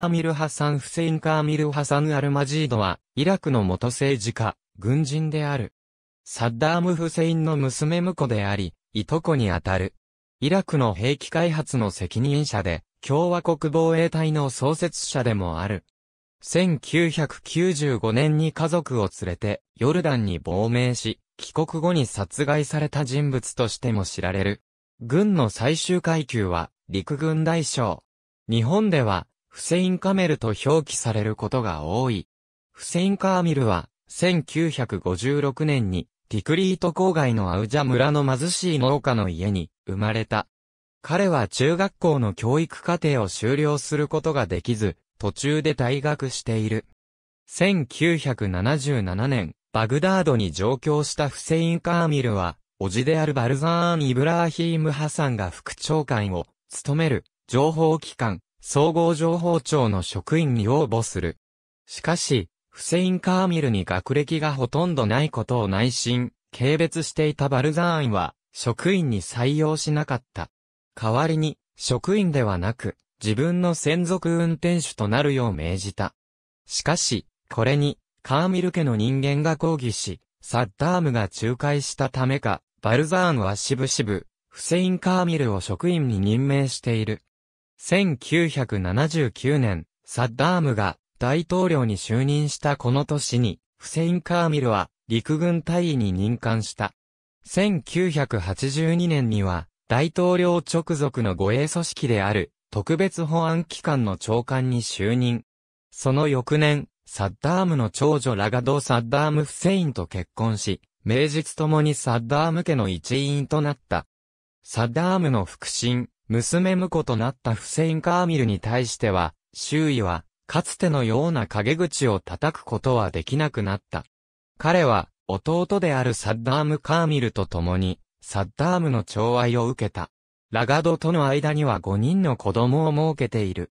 ーミル・ハサン・フセイン・カーミル・ハサン・アルマジードは、イラクの元政治家、軍人である。サッダーム・フセインの娘婿であり、いとこにあたる。イラクの兵器開発の責任者で、共和国防衛隊の創設者でもある。1995年に家族を連れて、ヨルダンに亡命し、帰国後に殺害された人物としても知られる。軍の最終階級は、陸軍大将。日本では、フセイン・カメルと表記されることが多い。フセイン・カーミルは、1956年に、ティクリート郊外のアウジャ村の貧しい農家の家に生まれた。彼は中学校の教育課程を修了することができず、途中で退学している。1977年、バグダードに上京したフセイン・カーミルは、叔父であるバルザーン・イブラーヒーム・ハサンが副長官を務める情報機関総合情報庁の職員に応募する。しかし、フセイン・カーミルに学歴がほとんどないことを内心、軽蔑していたバルザーンは、職員に採用しなかった。代わりに、職員ではなく、自分の専属運転手となるよう命じた。しかし、これに、カーミル家の人間が抗議し、サッダームが仲介したためか、バルザーンはしぶしぶ、フセイン・カーミルを職員に任命している。1979年、サッダームが大統領に就任したこの年に、フセイン・カーミルは陸軍大尉に任官した。1982年には、大統領直属の護衛組織である特別保安機関の長官に就任。その翌年、サッダームの長女ラガド・サッダーム・フセインと結婚し、名実ともにサッダーム家の一員となった。サッダームの腹心、娘婿となったフセイン・カーミルに対しては、周囲は、かつてのような陰口を叩くことはできなくなった。彼は、弟であるサッダーム・カーミルと共に、サッダームの寵愛を受けた。ラガドとの間には5人の子供を設けている。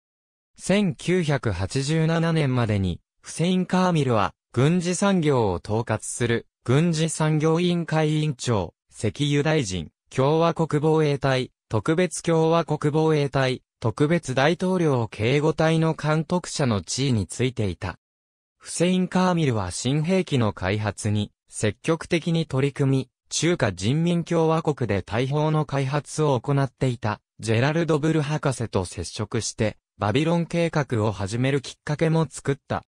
1987年までに、フセイン・カーミルは、軍事産業を統括する、軍事産業委員会委員長、石油大臣、共和国防衛隊、特別共和国防衛隊、特別大統領警護隊の監督者の地位についていた。フセイン・カーミルは新兵器の開発に積極的に取り組み、中華人民共和国で大砲の開発を行っていたジェラルド・ブル博士と接触してバビロン計画を始めるきっかけも作った。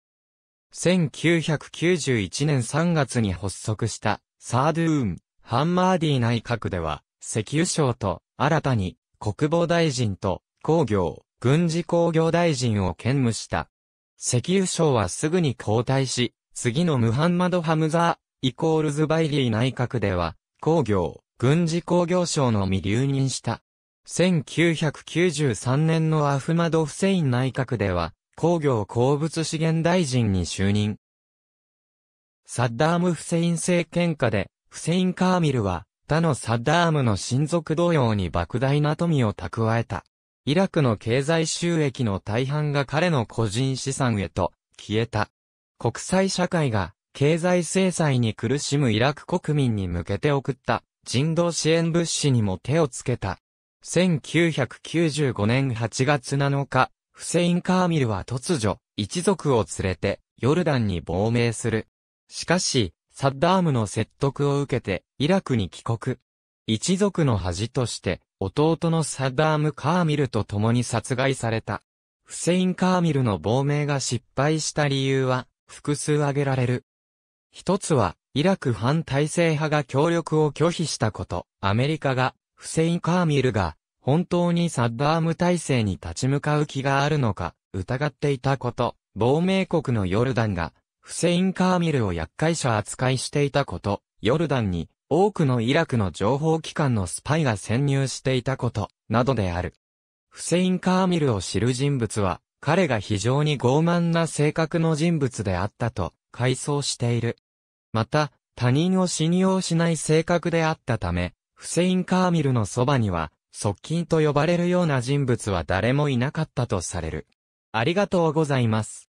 1991年3月に発足したサードゥーン・ハンマーディ内閣では石油省と新たに国防大臣と工業、軍事工業大臣を兼務した。石油省はすぐに交代し、次のムハンマド・ハムザー、イコールズ・バイリー内閣では、工業、軍事工業省のみ留任した。1993年のアフマド・フセイン内閣では、工業鉱物資源大臣に就任。サッダーム・フセイン政権下で、フセイン・カーミルは、他のサッダームの親族同様に莫大な富を蓄えた。イラクの経済収益の大半が彼の個人資産へと消えた。国際社会が経済制裁に苦しむイラク国民に向けて送った人道支援物資にも手をつけた。1995年8月7日、フセイン・カーミルは突如、一族を連れてヨルダンに亡命する。しかし、サッダームの説得を受けて、イラクに帰国。一族の恥として、弟のサッダーム・カーミルと共に殺害された。フセイン・カーミルの亡命が失敗した理由は、複数挙げられる。一つは、イラク反体制派が協力を拒否したこと、アメリカが、フセイン・カーミルが、本当にサッダーム体制に立ち向かう気があるのか、疑っていたこと、亡命国のヨルダンが、フセイン・カーミルを厄介者扱いしていたこと、ヨルダンに多くのイラクの情報機関のスパイが潜入していたこと、などである。フセイン・カーミルを知る人物は、彼が非常に傲慢な性格の人物であったと、回想している。また、他人を信用しない性格であったため、フセイン・カーミルのそばには、側近と呼ばれるような人物は誰もいなかったとされる。ありがとうございます。